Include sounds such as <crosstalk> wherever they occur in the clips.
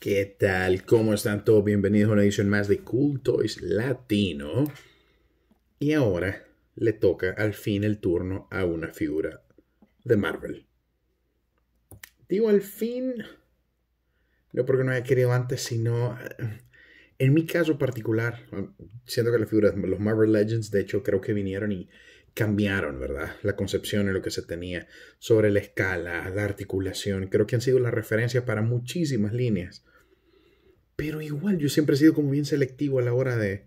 ¿Qué tal? ¿Cómo están todos? Bienvenidos a una edición más de Cool Toys Latino. Y ahora le toca al fin el turno a una figura de Marvel. Digo al fin, no porque no haya querido antes, sino eh, en mi caso particular, siendo que las figuras, los Marvel Legends, de hecho creo que vinieron y cambiaron, ¿verdad? La concepción en lo que se tenía sobre la escala, la articulación, creo que han sido la referencia para muchísimas líneas. Pero igual, yo siempre he sido como bien selectivo a la hora de,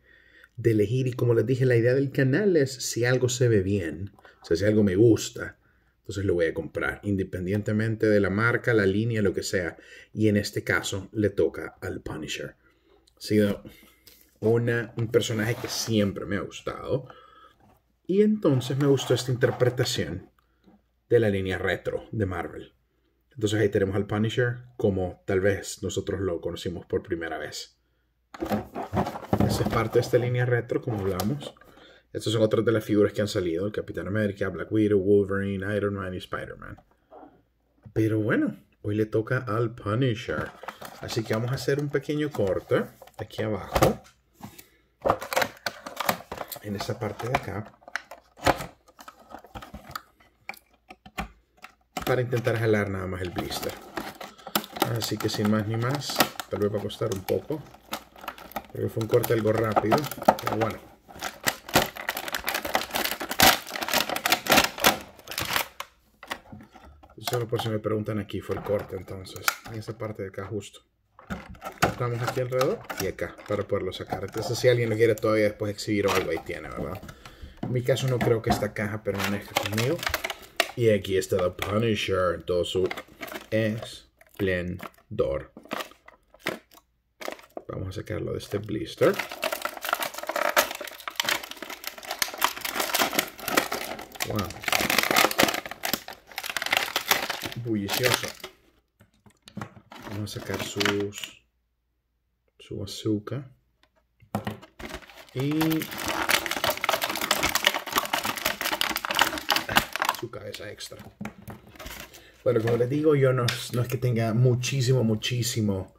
de elegir y como les dije, la idea del canal es si algo se ve bien, o sea, si algo me gusta, entonces lo voy a comprar, independientemente de la marca, la línea, lo que sea. Y en este caso le toca al Punisher. Ha sido una, un personaje que siempre me ha gustado y entonces me gustó esta interpretación de la línea retro de Marvel. Entonces ahí tenemos al Punisher como tal vez nosotros lo conocimos por primera vez. Esa es parte de esta línea retro, como hablamos. Estas son otras de las figuras que han salido: el Capitán América, Black Widow, Wolverine, Iron Man y Spider-Man. Pero bueno, hoy le toca al Punisher. Así que vamos a hacer un pequeño corte aquí abajo, en esa parte de acá. para intentar jalar nada más el blister. Así que sin más ni más, tal vez va a costar un poco. Porque fue un corte algo rápido, pero bueno. Solo por si me preguntan aquí fue el corte entonces, en esa parte de acá justo. Cortamos aquí alrededor y acá para poderlo sacar. Entonces si alguien lo quiere todavía después exhibir o algo ahí tiene, ¿verdad? En mi caso no creo que esta caja permanezca conmigo. Y aquí está The Punisher, todo su esplendor. Vamos a sacarlo de este blister. Wow. Bullicioso. Vamos a sacar sus su azúcar. Y su cabeza extra. Bueno, como les digo, yo no, es que tenga muchísimo, muchísimo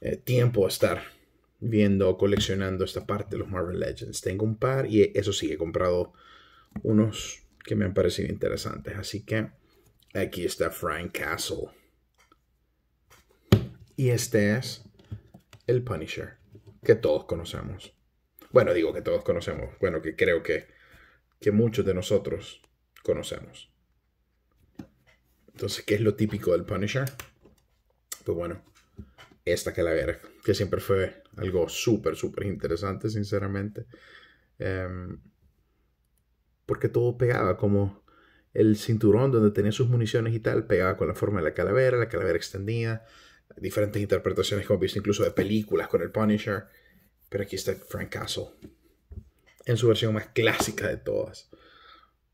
eh, tiempo a estar viendo, coleccionando esta parte de los Marvel Legends. Tengo un par y eso sí, he comprado unos que me han parecido interesantes. Así que aquí está Frank Castle. Y este es el Punisher, que todos conocemos. Bueno, digo que todos conocemos. Bueno, que creo que, que muchos de nosotros conocemos. Entonces, ¿qué es lo típico del Punisher? Pues bueno, esta calavera, que siempre fue algo súper, súper interesante, sinceramente. Em, porque todo pegaba, como el cinturón donde tenía sus municiones y tal, pegaba con la forma de la calavera, la calavera extendida, diferentes interpretaciones que hemos visto incluso de películas con el Punisher. Pero aquí está Frank Castle, en su versión más clásica de todas.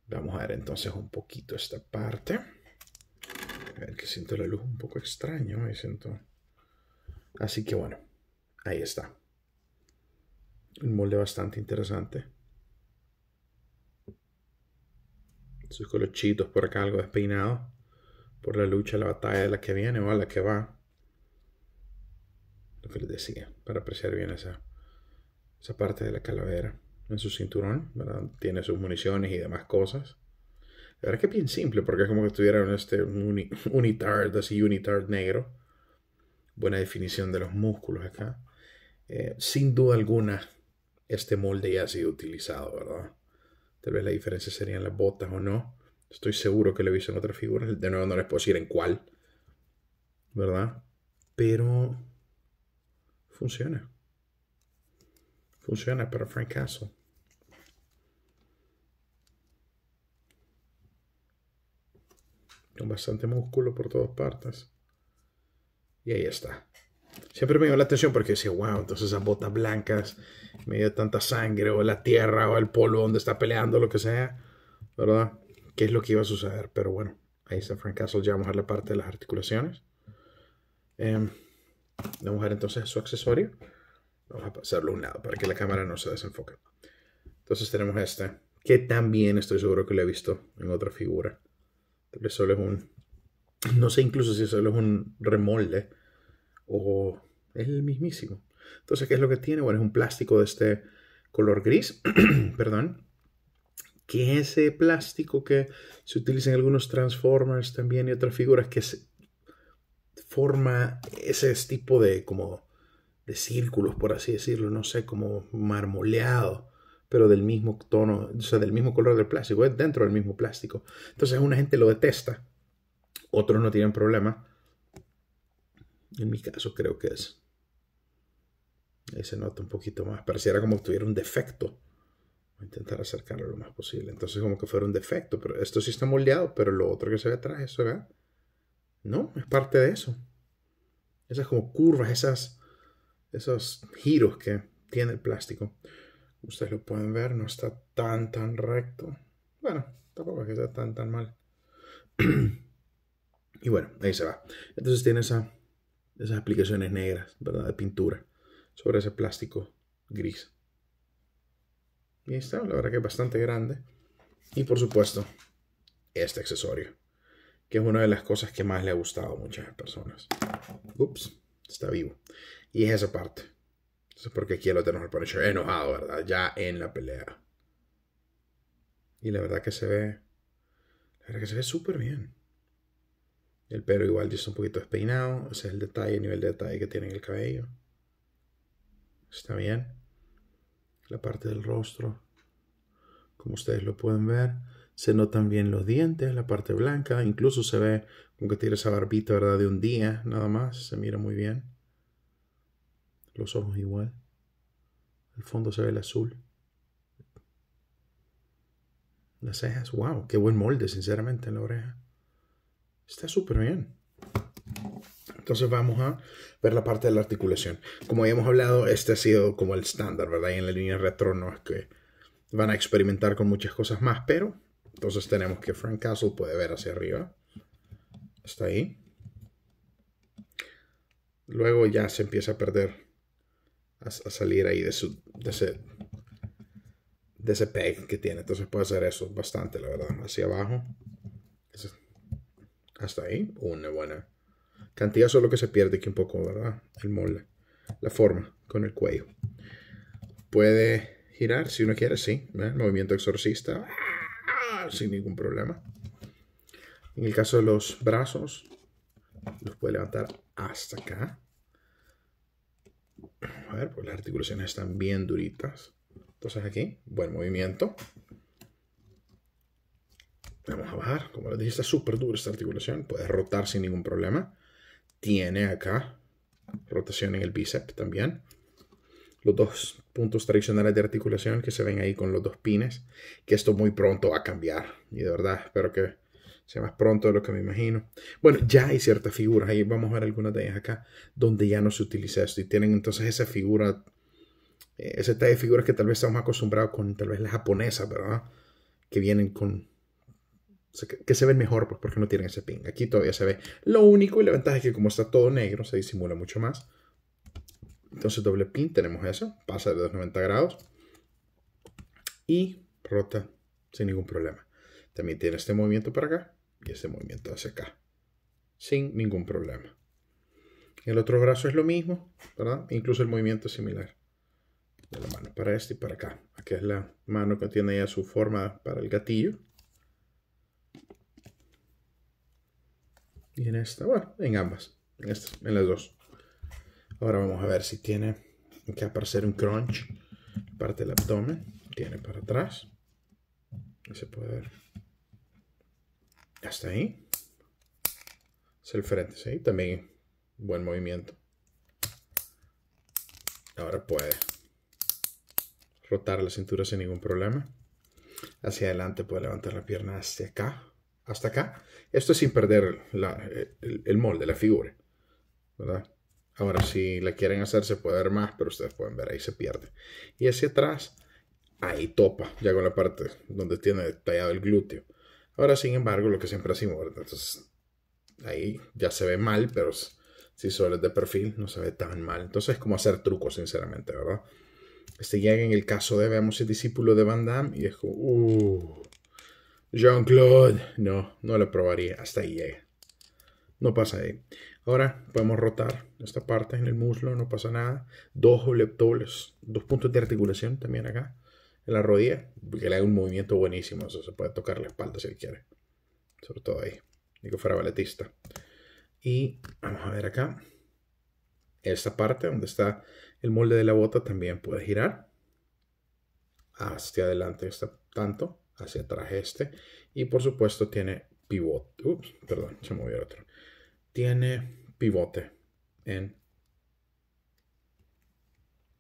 Vamos a ver entonces un poquito esta parte. que siento la luz un poco extraño. siento... Así que bueno, ahí está. Un molde bastante interesante. Sus colochitos por acá algo despeinado Por la lucha, la batalla de la que viene o a la que va. Lo que les decía, para apreciar bien esa, esa parte de la calavera en su cinturón, ¿verdad? Tiene sus municiones y demás cosas. La verdad es que es bien simple, porque es como que estuviera en este <laughs> unitard, así unitard negro. Buena definición de los músculos acá. Eh, sin duda alguna, este molde ya ha sido utilizado, ¿verdad? Tal vez la diferencia serían las botas o no. Estoy seguro que lo he visto en otras figuras. De nuevo, no les puedo decir en cuál, ¿verdad? Pero funciona. Funciona para Frank Castle. bastante músculo por todas partes. Y ahí está. Siempre me dio la atención porque decía, wow, entonces esas botas blancas, medio de tanta sangre, o la tierra, o el polvo donde está peleando, lo que sea, ¿verdad? ¿Qué es lo que iba a suceder? Pero bueno, ahí está Frank Castle, ya vamos a la parte de las articulaciones. Em, vamos a ver entonces su accesorio. Vamos a pasarlo a un lado para que la cámara no se desenfoque. Entonces tenemos este, que también estoy seguro que lo he visto en otra figura es un. No sé incluso si solo es un remolde o es el mismísimo. Entonces, ¿qué es lo que tiene? Bueno, es un plástico de este color gris, <clears throat> perdón, que ese plástico que se utiliza en algunos Transformers también y otras figuras que se forma ese tipo de como de círculos, por así decirlo, no sé, como marmoleado pero del mismo tono, o sea, del mismo color del plástico, es dentro del mismo plástico. Entonces una gente lo detesta, otros no tienen problema. En mi caso creo que es. Ahí se nota un poquito más, pareciera como tuviera un defecto. Voy a intentar acercarlo lo más posible. Entonces como que fuera un defecto, pero esto sí está moldeado, pero lo otro que se ve atrás, eso ¿verdad? No, es parte de eso. Esas como curvas, esas, esos giros que tiene el plástico. Ustedes lo pueden ver, no está tan, tan recto. Bueno, tampoco es que sea tan, tan mal. <clears throat> y bueno, ahí se va. Entonces tiene esa, esas aplicaciones negras, ¿verdad? De pintura sobre ese plástico gris. Y está, la verdad que es bastante grande. Y por supuesto, este accesorio, que es una de las cosas que más le ha gustado a muchas personas. Ups, está vivo. Y es esa parte porque aquí ya lo tenemos el enojado, ¿verdad? Ya en la pelea. Y la verdad que se ve. La verdad que se ve súper bien. El pelo igual ya está un poquito despeinado. Ese es el detalle, el nivel de detalle que tiene en el cabello. Está bien. La parte del rostro. Como ustedes lo pueden ver. Se notan bien los dientes, la parte blanca. Incluso se ve como que tiene esa barbita, ¿verdad? De un día, nada más. Se mira muy bien los ojos igual. El fondo se ve el azul. Las cejas, wow, qué buen molde, sinceramente, en la oreja. Está súper bien. Entonces vamos a ver la parte de la articulación. Como ya hemos hablado, este ha sido como el estándar, ¿verdad? Y en la línea retro no es que van a experimentar con muchas cosas más, pero entonces tenemos que Frank Castle puede ver hacia arriba. Está ahí. Luego ya se empieza a perder a, salir ahí de, su, de, ese, de peg que tiene. Entonces puede hacer eso bastante, la verdad. Hacia abajo. Hasta ahí. Una buena cantidad, solo que se pierde aquí un poco, ¿verdad? El molde. La forma con el cuello. Puede girar si uno quiere, sí. Movimiento exorcista. ¡ah! Sin ningún problema. En el caso de los brazos, los puede levantar hasta acá a ver, pues las articulaciones están bien duritas. Entonces aquí, buen movimiento. Vamos a bajar. Como les dije, está súper dura esta articulación. Puedes rotar sin ningún problema. Tiene acá rotación en el bíceps también. Los dos puntos tradicionales de articulación que se ven ahí con los dos pines. Que esto muy pronto va a cambiar. Y de verdad, espero que sea más pronto de lo que me imagino. Bueno, ya hay ciertas figuras, ahí vamos a ver algunas de ellas acá, donde ya no se utiliza esto y tienen entonces esa figura, eh, ese tipo de figuras que tal vez estamos acostumbrados con tal vez las japonesas, ¿verdad? Que vienen con, que se ven mejor pues, porque no tienen ese pin. Aquí todavía se ve. Lo único y la ventaja es que como está todo negro, se disimula mucho más. Entonces doble pin, tenemos eso, pasa de los 90 grados y rota sin ningún problema. También tiene este movimiento para acá y ese movimiento hacia acá, sin ningún problema. El otro brazo es lo mismo, ¿verdad? Incluso el movimiento es similar de la mano para este y para acá. Aquí es la mano que tiene ya su forma para el gatillo. Y en esta, bueno, en ambas, en, en las dos. Ahora vamos a ver si tiene que aparecer un crunch, parte del abdomen, tiene para atrás. Y se puede ver. Hasta ahí. Es el frente, También buen movimiento. Ahora puede rotar la cintura sin ningún problema. Hacia adelante puede levantar la pierna hacia acá, hasta acá. Esto es sin perder el, molde, la figura. Ahora, si la quieren hacer, se puede ver más, pero ustedes pueden ver, ahí se pierde. Y hacia atrás, ahí topa, ya con la parte donde tiene tallado el glúteo. Ahora, sin embargo, lo que siempre hacemos, ¿verdad? Entonces, ahí ya se ve mal, pero si solo es de perfil, no se ve tan mal. Entonces, es como hacer trucos, sinceramente, ¿verdad? Este llega en el caso de, veamos, el discípulo de Van Damme y es como, uh, Jean-Claude. No, no lo probaría. Hasta ahí llega. No pasa ahí. Ahora podemos rotar esta parte en el muslo, no pasa nada. Dos oleptoles, dos puntos de articulación también acá en la rodilla, que le da un movimiento buenísimo. Eso se puede tocar la espalda si quiere. Sobre todo ahí. digo que fuera balletista. Y vamos a ver acá. Esta parte donde está el molde de la bota también puede girar. Hacia adelante está tanto. Hacia atrás este. Y por supuesto tiene pivote. Ups, perdón, se movió el otro. Tiene pivote en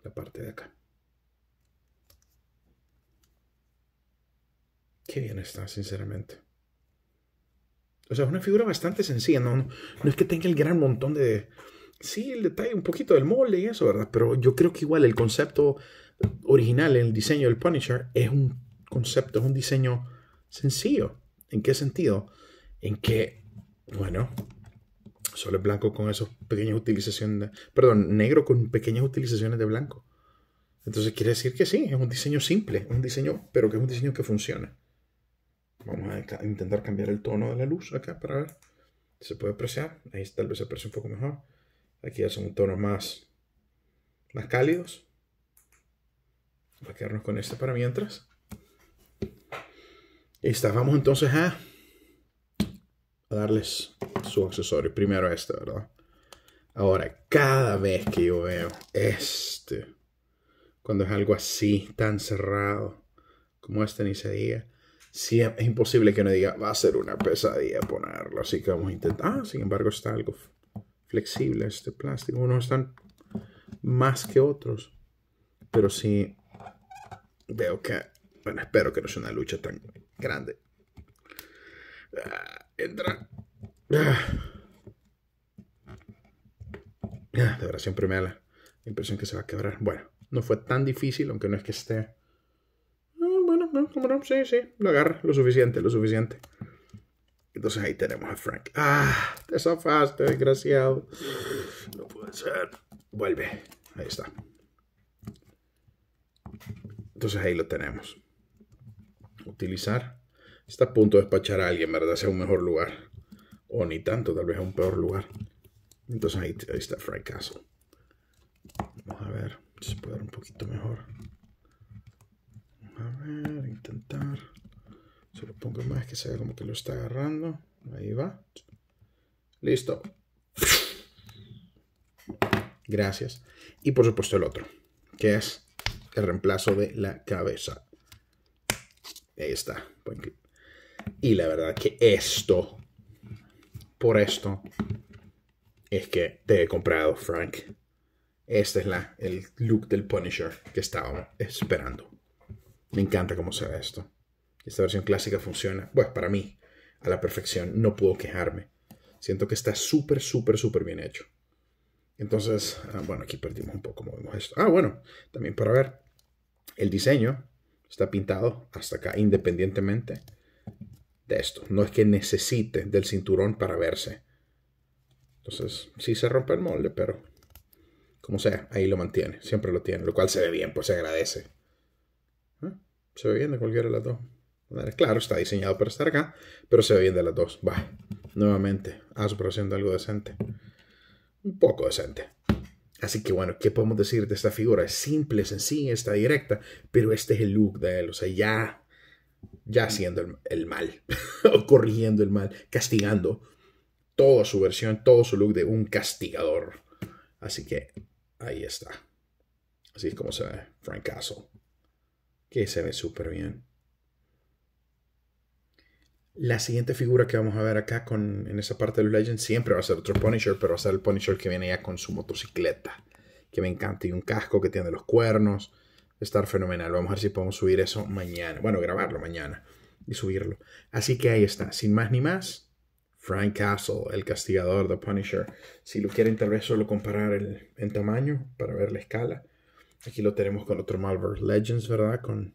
la parte de acá. qué bien está, sinceramente. O sea, es una figura bastante sencilla, no, es que tenga el gran montón de... Sí, el detalle, un poquito del molde y eso, ¿verdad? Pero yo creo que igual el concepto original, el diseño del Punisher, es un concepto, es un diseño sencillo. ¿En qué sentido? En que, bueno, solo es blanco con esas pequeñas utilizaciones, de, perdón, negro con pequeñas utilizaciones de blanco. Entonces quiere decir que sí, es un diseño simple, un diseño, pero que es un diseño que funciona. Vamos a intentar cambiar el tono de la luz acá para ver si se puede apreciar. Ahí tal vez se aprecia un poco mejor. Aquí ya son tonos más, más cálidos. Vamos a quedarnos con este para mientras. Ahí está, vamos entonces a, a darles su accesorio. Primero este, ¿verdad? Ahora, cada vez que yo veo este, cuando es algo así, tan cerrado, como este ni se diga, sí, es imposible que no diga, va a ser una pesadilla ponerlo, así que vamos a intentar. Ah, sin embargo, está algo flexible este plástico. Unos están más que otros, pero sí veo que, bueno, espero que no sea una lucha tan grande. Ah, entra. Ah. Ah, de verdad, siempre me da la impresión que se va a quebrar. Bueno, no fue tan difícil, aunque no es que esté no? Sí, sí, lo agarra, lo suficiente, lo suficiente. Entonces ahí tenemos a Frank. Ah, te zafaste, desgraciado. No puede ser. Vuelve. Ahí está. Entonces ahí lo tenemos. Utilizar. Está a punto de despachar a alguien, ¿verdad? Sea un mejor lugar. O ni tanto, tal vez a un peor lugar. Entonces ahí, está Frank Castle. Vamos a ver se puede dar un poquito mejor a ver, intentar. Se lo pongo más que se vea como que lo está agarrando. Ahí va. Listo. Gracias. Y por supuesto el otro, que es el reemplazo de la cabeza. Ahí está. Y la verdad que esto, por esto, es que te he comprado, Frank. Este es la, el look del Punisher que estábamos esperando. Me encanta cómo se ve esto. Esta versión clásica funciona, pues para mí, a la perfección. No puedo quejarme. Siento que está súper, súper, súper bien hecho. Entonces, ah, bueno, aquí perdimos un poco, vemos esto. Ah, bueno, también para ver, el diseño está pintado hasta acá independientemente de esto. No es que necesite del cinturón para verse. Entonces, sí se rompe el molde, pero como sea, ahí lo mantiene. Siempre lo tiene, lo cual se ve bien, pues se agradece. Se ve bien de cualquiera de las dos. Claro, está diseñado para estar acá, pero se ve bien de las dos. Va, nuevamente, Hasbro haciendo algo decente. Un poco decente. Así que bueno, ¿qué podemos decir de esta figura? Es simple, sencilla, está directa, pero este es el look de él. O sea, ya, ya haciendo el, el mal, <laughs> o corrigiendo el mal, castigando toda su versión, todo su look de un castigador. Así que ahí está. Así es como se ve Frank Castle que se ve súper bien. La siguiente figura que vamos a ver acá con, en esa parte de los Legends siempre va a ser otro Punisher, pero va a ser el Punisher que viene ya con su motocicleta, que me encanta, y un casco que tiene los cuernos. Estar fenomenal. Vamos a ver si podemos subir eso mañana. Bueno, grabarlo mañana y subirlo. Así que ahí está, sin más ni más. Frank Castle, el castigador, de Punisher. Si lo quieren tal vez solo comparar el, en tamaño para ver la escala. Aquí lo tenemos con otro Marvel Legends, ¿verdad? Con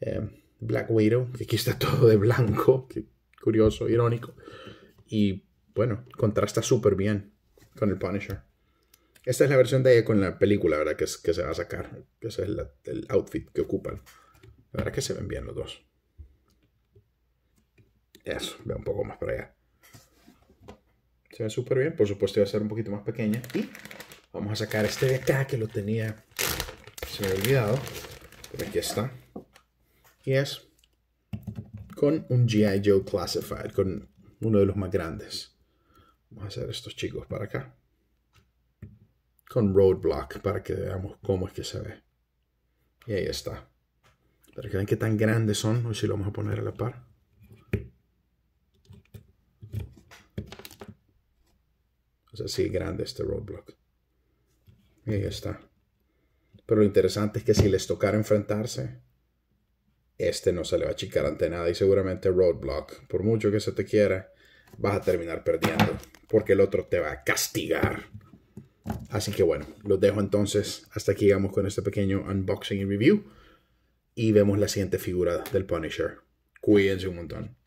eh, Black Widow, que aquí está todo de blanco, curioso, irónico. Y bueno, contrasta súper bien con el Punisher. Esta es la versión de ella con la película, ¿verdad? Que, se va a sacar. Ese es el outfit que ocupan. La verdad que se ven bien los dos. Eso, veo un poco más para allá. Se ve súper bien. Por supuesto, va a ser un poquito más pequeña. Y vamos a sacar este de acá que lo tenía se me ha olvidado, pero aquí está. Y es con un GI Joe Classified, con uno de los más grandes. Vamos a hacer estos chicos para acá. Con Roadblock, para que veamos cómo es que se ve. Y ahí está. Pero que ven qué tan grandes son, o si lo vamos a poner a la par. O sea, sí, grande este Roadblock. Y ahí está. Pero lo interesante es que si les tocara enfrentarse, este no se le va a achicar ante nada y seguramente Roadblock, por mucho que se te quiera, vas a terminar perdiendo porque el otro te va a castigar. Así que bueno, los dejo entonces. Hasta aquí vamos con este pequeño unboxing y review. Y vemos la siguiente figura del Punisher. Cuídense un montón.